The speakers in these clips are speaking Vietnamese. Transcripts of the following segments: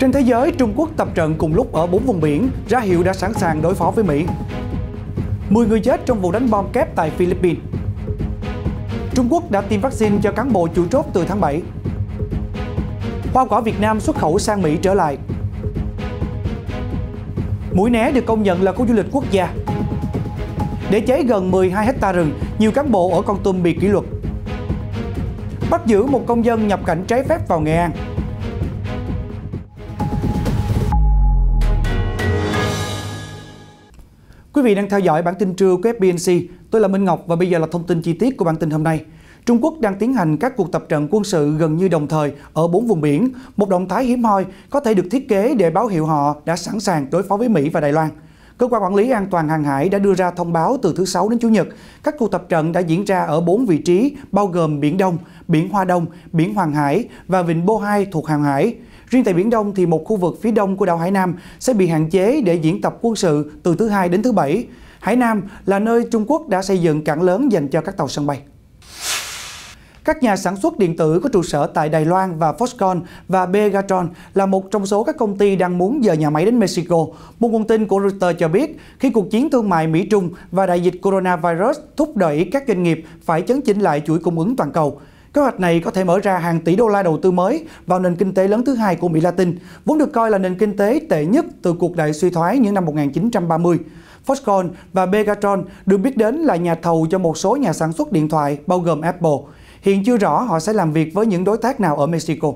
Trên thế giới, Trung Quốc tập trận cùng lúc ở 4 vùng biển, ra hiệu đã sẵn sàng đối phó với Mỹ. 10 người chết trong vụ đánh bom kép tại Philippines. Trung Quốc đã tiêm vaccine cho cán bộ chủ chốt từ tháng 7. Hoa quả Việt Nam xuất khẩu sang Mỹ trở lại. Mũi Né được công nhận là khu du lịch quốc gia. Để cháy gần 12 hecta rừng, nhiều cán bộ ở Con Tum bị kỷ luật. Bắt giữ một công dân nhập cảnh trái phép vào Nghệ An. Quý vị đang theo dõi bản tin trưa của FBNC. Tôi là Minh Ngọc và bây giờ là thông tin chi tiết của bản tin hôm nay. Trung Quốc đang tiến hành các cuộc tập trận quân sự gần như đồng thời ở bốn vùng biển, một động thái hiếm hoi có thể được thiết kế để báo hiệu họ đã sẵn sàng đối phó với Mỹ và Đài Loan. Cơ quan quản lý an toàn hàng hải đã đưa ra thông báo từ thứ Sáu đến Chủ nhật. Các cuộc tập trận đã diễn ra ở bốn vị trí, bao gồm Biển Đông, Biển Hoa Đông, Biển Hoàng Hải và Vịnh Bô Hai thuộc hàng hải. Riêng tại Biển Đông thì một khu vực phía đông của đảo Hải Nam sẽ bị hạn chế để diễn tập quân sự từ thứ hai đến thứ bảy. Hải Nam là nơi Trung Quốc đã xây dựng cảng lớn dành cho các tàu sân bay. Các nhà sản xuất điện tử có trụ sở tại Đài Loan và Foxconn và Begatron là một trong số các công ty đang muốn dời nhà máy đến Mexico. Một nguồn tin của Reuters cho biết, khi cuộc chiến thương mại Mỹ-Trung và đại dịch coronavirus thúc đẩy các doanh nghiệp phải chấn chỉnh lại chuỗi cung ứng toàn cầu, Kế hoạch này có thể mở ra hàng tỷ đô la đầu tư mới vào nền kinh tế lớn thứ hai của Mỹ Latin, vốn được coi là nền kinh tế tệ nhất từ cuộc đại suy thoái những năm 1930. Foxconn và Megatron được biết đến là nhà thầu cho một số nhà sản xuất điện thoại bao gồm Apple. Hiện chưa rõ họ sẽ làm việc với những đối tác nào ở Mexico.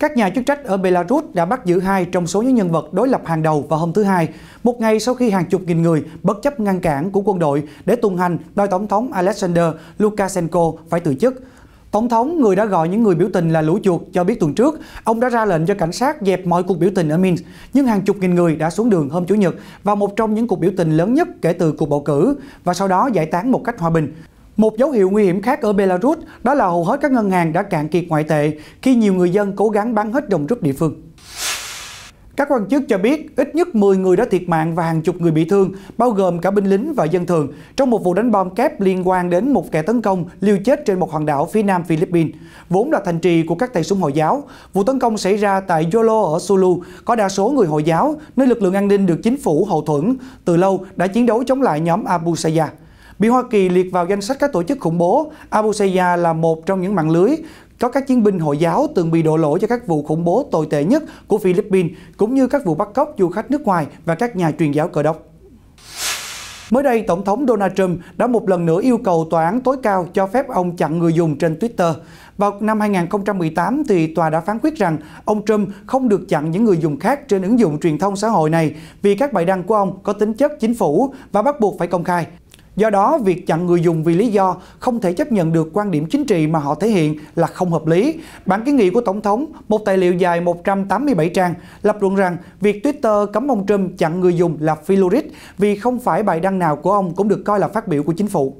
Các nhà chức trách ở Belarus đã bắt giữ hai trong số những nhân vật đối lập hàng đầu vào hôm thứ Hai, một ngày sau khi hàng chục nghìn người bất chấp ngăn cản của quân đội để tuần hành đòi Tổng thống Alexander Lukashenko phải từ chức. Tổng thống, người đã gọi những người biểu tình là lũ chuột, cho biết tuần trước, ông đã ra lệnh cho cảnh sát dẹp mọi cuộc biểu tình ở Minsk, nhưng hàng chục nghìn người đã xuống đường hôm Chủ nhật vào một trong những cuộc biểu tình lớn nhất kể từ cuộc bầu cử, và sau đó giải tán một cách hòa bình. Một dấu hiệu nguy hiểm khác ở Belarus đó là hầu hết các ngân hàng đã cạn kiệt ngoại tệ khi nhiều người dân cố gắng bán hết đồng rúp địa phương. Các quan chức cho biết ít nhất 10 người đã thiệt mạng và hàng chục người bị thương, bao gồm cả binh lính và dân thường, trong một vụ đánh bom kép liên quan đến một kẻ tấn công liều chết trên một hòn đảo phía nam Philippines, vốn là thành trì của các tay súng Hồi giáo. Vụ tấn công xảy ra tại Yolo ở Sulu, có đa số người Hồi giáo, nơi lực lượng an ninh được chính phủ hậu thuẫn, từ lâu đã chiến đấu chống lại nhóm Abu Sayyaf bị Hoa Kỳ liệt vào danh sách các tổ chức khủng bố. Abu Sayya là một trong những mạng lưới có các chiến binh Hồi giáo từng bị đổ lỗi cho các vụ khủng bố tồi tệ nhất của Philippines, cũng như các vụ bắt cóc du khách nước ngoài và các nhà truyền giáo cờ đốc. Mới đây, Tổng thống Donald Trump đã một lần nữa yêu cầu tòa án tối cao cho phép ông chặn người dùng trên Twitter. Vào năm 2018, thì tòa đã phán quyết rằng ông Trump không được chặn những người dùng khác trên ứng dụng truyền thông xã hội này vì các bài đăng của ông có tính chất chính phủ và bắt buộc phải công khai. Do đó, việc chặn người dùng vì lý do không thể chấp nhận được quan điểm chính trị mà họ thể hiện là không hợp lý. Bản kiến nghị của Tổng thống, một tài liệu dài 187 trang, lập luận rằng việc Twitter cấm ông Trump chặn người dùng là phi logic vì không phải bài đăng nào của ông cũng được coi là phát biểu của chính phủ.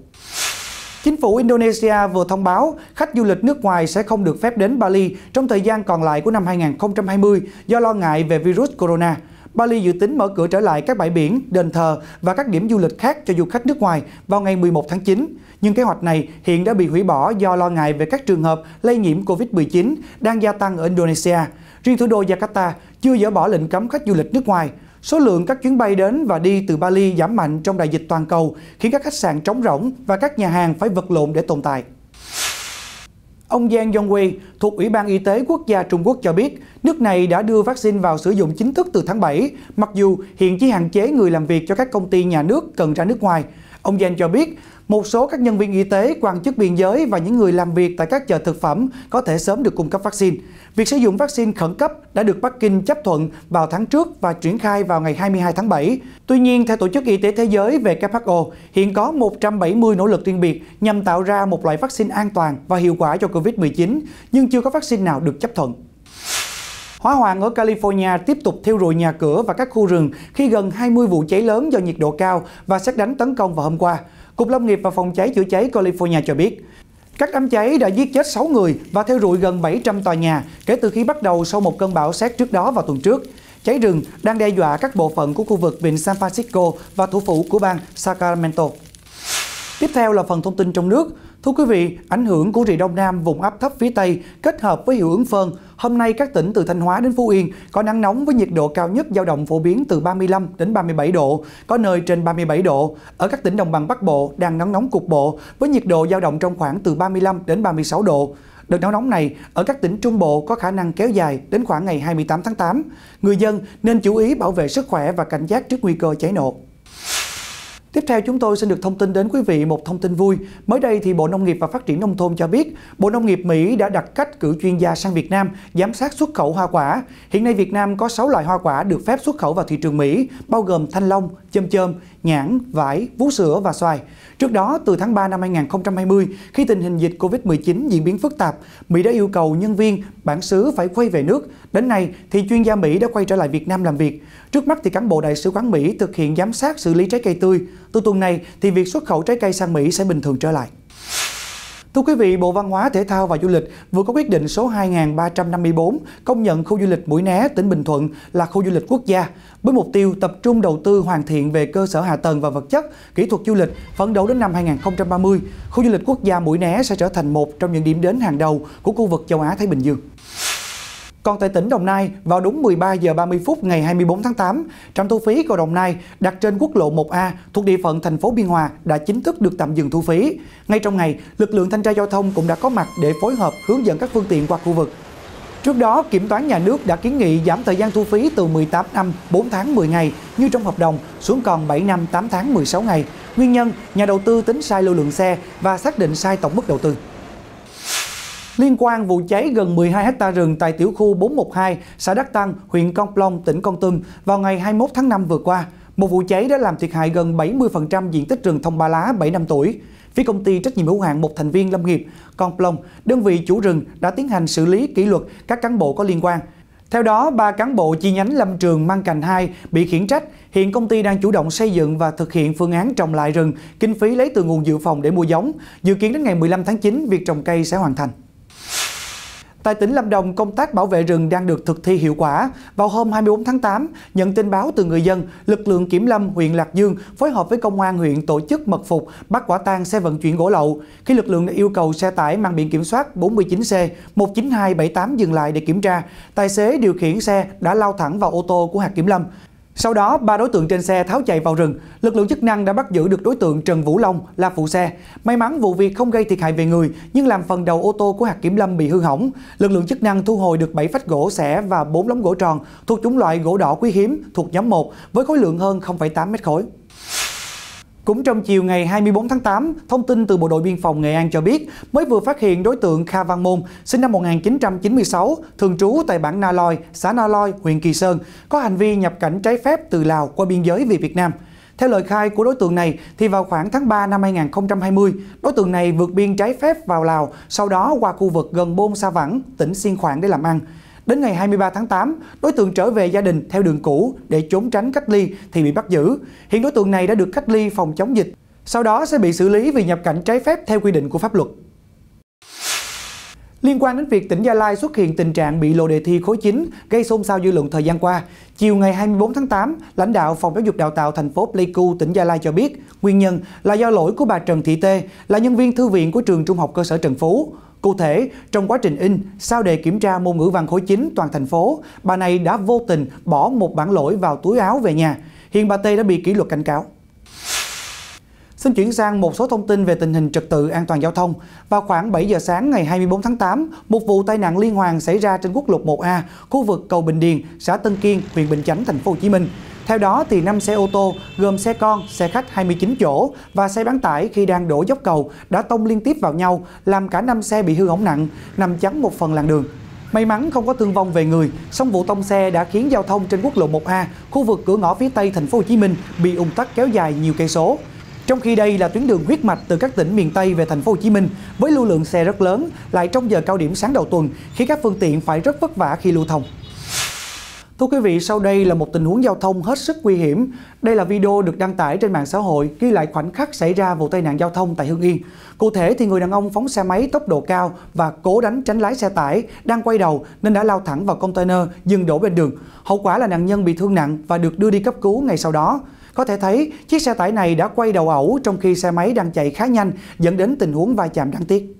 Chính phủ Indonesia vừa thông báo khách du lịch nước ngoài sẽ không được phép đến Bali trong thời gian còn lại của năm 2020 do lo ngại về virus corona. Bali dự tính mở cửa trở lại các bãi biển, đền thờ và các điểm du lịch khác cho du khách nước ngoài vào ngày 11 tháng 9. Nhưng kế hoạch này hiện đã bị hủy bỏ do lo ngại về các trường hợp lây nhiễm COVID-19 đang gia tăng ở Indonesia. Riêng thủ đô Jakarta chưa dỡ bỏ lệnh cấm khách du lịch nước ngoài. Số lượng các chuyến bay đến và đi từ Bali giảm mạnh trong đại dịch toàn cầu, khiến các khách sạn trống rỗng và các nhà hàng phải vật lộn để tồn tại. Ông Giang Yongwei thuộc Ủy ban Y tế Quốc gia Trung Quốc cho biết, Nước này đã đưa vaccine vào sử dụng chính thức từ tháng 7, mặc dù hiện chỉ hạn chế người làm việc cho các công ty nhà nước cần ra nước ngoài. Ông Yen cho biết, một số các nhân viên y tế, quan chức biên giới và những người làm việc tại các chợ thực phẩm có thể sớm được cung cấp vaccine. Việc sử dụng vaccine khẩn cấp đã được Bắc Kinh chấp thuận vào tháng trước và triển khai vào ngày 22 tháng 7. Tuy nhiên, theo Tổ chức Y tế Thế giới WHO, hiện có 170 nỗ lực riêng biệt nhằm tạo ra một loại vaccine an toàn và hiệu quả cho COVID-19, nhưng chưa có vaccine nào được chấp thuận. Hỏa hoạn ở California tiếp tục thiêu rụi nhà cửa và các khu rừng khi gần 20 vụ cháy lớn do nhiệt độ cao và xét đánh tấn công vào hôm qua. Cục Lâm nghiệp và Phòng cháy chữa cháy California cho biết, các đám cháy đã giết chết 6 người và thiêu rụi gần 700 tòa nhà kể từ khi bắt đầu sau một cơn bão xét trước đó vào tuần trước. Cháy rừng đang đe dọa các bộ phận của khu vực vịnh San Francisco và thủ phủ của bang Sacramento. Tiếp theo là phần thông tin trong nước. Thưa quý vị, ảnh hưởng của rìa Đông Nam vùng áp thấp phía Tây kết hợp với hiệu ứng phơn, hôm nay các tỉnh từ Thanh Hóa đến Phú Yên có nắng nóng với nhiệt độ cao nhất dao động phổ biến từ 35 đến 37 độ, có nơi trên 37 độ. Ở các tỉnh đồng bằng Bắc Bộ đang nắng nóng cục bộ với nhiệt độ dao động trong khoảng từ 35 đến 36 độ. Đợt nắng nóng này ở các tỉnh Trung Bộ có khả năng kéo dài đến khoảng ngày 28 tháng 8. Người dân nên chú ý bảo vệ sức khỏe và cảnh giác trước nguy cơ cháy nổ. Tiếp theo chúng tôi xin được thông tin đến quý vị một thông tin vui. Mới đây thì Bộ Nông nghiệp và Phát triển Nông thôn cho biết, Bộ Nông nghiệp Mỹ đã đặt cách cử chuyên gia sang Việt Nam giám sát xuất khẩu hoa quả. Hiện nay Việt Nam có 6 loại hoa quả được phép xuất khẩu vào thị trường Mỹ, bao gồm thanh long, chôm chôm, nhãn, vải, vú sữa và xoài. Trước đó, từ tháng 3 năm 2020, khi tình hình dịch COVID-19 diễn biến phức tạp, Mỹ đã yêu cầu nhân viên, bản xứ phải quay về nước. Đến nay thì chuyên gia Mỹ đã quay trở lại Việt Nam làm việc. Trước mắt thì cán bộ đại sứ quán Mỹ thực hiện giám sát xử lý trái cây tươi, từ tuần này thì việc xuất khẩu trái cây sang Mỹ sẽ bình thường trở lại. Thưa quý vị, Bộ Văn hóa, Thể thao và Du lịch vừa có quyết định số 2354 công nhận khu du lịch Mũi Né, tỉnh Bình Thuận là khu du lịch quốc gia với mục tiêu tập trung đầu tư hoàn thiện về cơ sở hạ tầng và vật chất, kỹ thuật du lịch phấn đấu đến năm 2030, khu du lịch quốc gia Mũi Né sẽ trở thành một trong những điểm đến hàng đầu của khu vực châu Á Thái Bình Dương. Còn tại tỉnh Đồng Nai, vào đúng 13 giờ 30 phút ngày 24 tháng 8, trạm thu phí cầu Đồng Nai đặt trên quốc lộ 1A thuộc địa phận thành phố Biên Hòa đã chính thức được tạm dừng thu phí. Ngay trong ngày, lực lượng thanh tra giao thông cũng đã có mặt để phối hợp hướng dẫn các phương tiện qua khu vực. Trước đó, Kiểm toán Nhà nước đã kiến nghị giảm thời gian thu phí từ 18 năm 4 tháng 10 ngày như trong hợp đồng xuống còn 7 năm 8 tháng 16 ngày. Nguyên nhân, nhà đầu tư tính sai lưu lượng xe và xác định sai tổng mức đầu tư. Liên quan vụ cháy gần 12 hecta rừng tại tiểu khu 412, xã Đắc Tăng, huyện Con Plong, tỉnh Con Tum vào ngày 21 tháng 5 vừa qua, một vụ cháy đã làm thiệt hại gần 70% diện tích rừng thông ba lá 7 năm tuổi. Phía công ty trách nhiệm hữu hạn một thành viên lâm nghiệp Con Plong, đơn vị chủ rừng đã tiến hành xử lý kỷ luật các cán bộ có liên quan. Theo đó, ba cán bộ chi nhánh Lâm Trường Mang Cành 2 bị khiển trách. Hiện công ty đang chủ động xây dựng và thực hiện phương án trồng lại rừng, kinh phí lấy từ nguồn dự phòng để mua giống. Dự kiến đến ngày 15 tháng 9, việc trồng cây sẽ hoàn thành. Tại tỉnh Lâm Đồng, công tác bảo vệ rừng đang được thực thi hiệu quả. Vào hôm 24 tháng 8, nhận tin báo từ người dân, lực lượng kiểm lâm huyện Lạc Dương phối hợp với công an huyện tổ chức mật phục bắt quả tang xe vận chuyển gỗ lậu. Khi lực lượng đã yêu cầu xe tải mang biển kiểm soát 49C 19278 dừng lại để kiểm tra, tài xế điều khiển xe đã lao thẳng vào ô tô của hạt kiểm lâm. Sau đó, ba đối tượng trên xe tháo chạy vào rừng. Lực lượng chức năng đã bắt giữ được đối tượng Trần Vũ Long là phụ xe. May mắn vụ việc không gây thiệt hại về người, nhưng làm phần đầu ô tô của hạt kiểm lâm bị hư hỏng. Lực lượng chức năng thu hồi được 7 phách gỗ xẻ và 4 lóng gỗ tròn thuộc chủng loại gỗ đỏ quý hiếm thuộc nhóm 1 với khối lượng hơn 0,8 mét khối. Cũng trong chiều ngày 24 tháng 8, thông tin từ Bộ đội Biên phòng Nghệ An cho biết mới vừa phát hiện đối tượng Kha Văn Môn, sinh năm 1996, thường trú tại bản Na Loi, xã Na Loi, huyện Kỳ Sơn, có hành vi nhập cảnh trái phép từ Lào qua biên giới về Việt Nam. Theo lời khai của đối tượng này, thì vào khoảng tháng 3 năm 2020, đối tượng này vượt biên trái phép vào Lào, sau đó qua khu vực gần Bôn Sa Vẳng, tỉnh Siêng Khoảng để làm ăn. Đến ngày 23 tháng 8, đối tượng trở về gia đình theo đường cũ để trốn tránh cách ly thì bị bắt giữ. Hiện đối tượng này đã được cách ly phòng chống dịch, sau đó sẽ bị xử lý vì nhập cảnh trái phép theo quy định của pháp luật. Liên quan đến việc tỉnh Gia Lai xuất hiện tình trạng bị lộ đề thi khối 9 gây xôn xao dư luận thời gian qua, chiều ngày 24 tháng 8, lãnh đạo Phòng Giáo dục Đào tạo thành phố Pleiku, tỉnh Gia Lai cho biết nguyên nhân là do lỗi của bà Trần Thị Tê, là nhân viên thư viện của trường Trung học cơ sở Trần Phú. Cụ thể, trong quá trình in, sau đề kiểm tra môn ngữ văn khối 9 toàn thành phố, bà này đã vô tình bỏ một bản lỗi vào túi áo về nhà. Hiện bà T đã bị kỷ luật cảnh cáo. Xin chuyển sang một số thông tin về tình hình trật tự an toàn giao thông. Vào khoảng 7 giờ sáng ngày 24 tháng 8, một vụ tai nạn liên hoàn xảy ra trên quốc lộ 1A, khu vực cầu Bình Điền, xã Tân Kiên, huyện Bình Chánh, thành phố Hồ Chí Minh. Theo đó, thì 5 xe ô tô gồm xe con, xe khách 29 chỗ và xe bán tải khi đang đổ dốc cầu đã tông liên tiếp vào nhau, làm cả 5 xe bị hư hỏng nặng, nằm chắn một phần làn đường. May mắn không có thương vong về người, song vụ tông xe đã khiến giao thông trên quốc lộ 1A, khu vực cửa ngõ phía Tây thành phố Hồ Chí Minh bị ùn tắc kéo dài nhiều cây số. Trong khi đây là tuyến đường huyết mạch từ các tỉnh miền Tây về thành phố Hồ Chí Minh với lưu lượng xe rất lớn, lại trong giờ cao điểm sáng đầu tuần, khiến các phương tiện phải rất vất vả khi lưu thông. Thưa quý vị, sau đây là một tình huống giao thông hết sức nguy hiểm. Đây là video được đăng tải trên mạng xã hội ghi lại khoảnh khắc xảy ra vụ tai nạn giao thông tại Hưng Yên. Cụ thể thì người đàn ông phóng xe máy tốc độ cao và cố đánh tránh lái xe tải đang quay đầu nên đã lao thẳng vào container dừng đổ bên đường. Hậu quả là nạn nhân bị thương nặng và được đưa đi cấp cứu ngay sau đó. Có thể thấy, chiếc xe tải này đã quay đầu ẩu trong khi xe máy đang chạy khá nhanh dẫn đến tình huống va chạm đáng tiếc.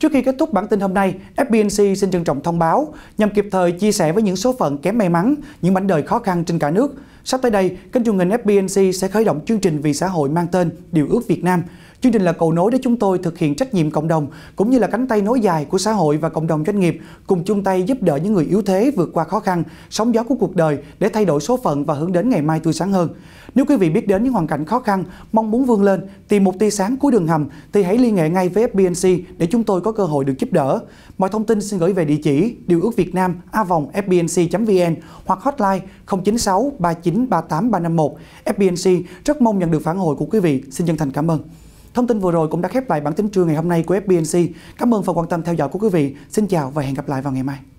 Trước khi kết thúc bản tin hôm nay, FBNC xin trân trọng thông báo nhằm kịp thời chia sẻ với những số phận kém may mắn, những mảnh đời khó khăn trên cả nước. Sắp tới đây, kênh truyền hình FBNC sẽ khởi động chương trình vì xã hội mang tên Điều ước Việt Nam – Chương trình là cầu nối để chúng tôi thực hiện trách nhiệm cộng đồng cũng như là cánh tay nối dài của xã hội và cộng đồng doanh nghiệp cùng chung tay giúp đỡ những người yếu thế vượt qua khó khăn, sóng gió của cuộc đời để thay đổi số phận và hướng đến ngày mai tươi sáng hơn. Nếu quý vị biết đến những hoàn cảnh khó khăn, mong muốn vươn lên, tìm một tia sáng cuối đường hầm thì hãy liên hệ ngay với FBNC để chúng tôi có cơ hội được giúp đỡ. Mọi thông tin xin gửi về địa chỉ điều ước Việt Nam a vòng fbnc.vn hoặc hotline 096 39 38 351. FBNC rất mong nhận được phản hồi của quý vị. Xin chân thành cảm ơn. Thông tin vừa rồi cũng đã khép lại bản tin trưa ngày hôm nay của FBNC. Cảm ơn phần quan tâm theo dõi của quý vị. Xin chào và hẹn gặp lại vào ngày mai.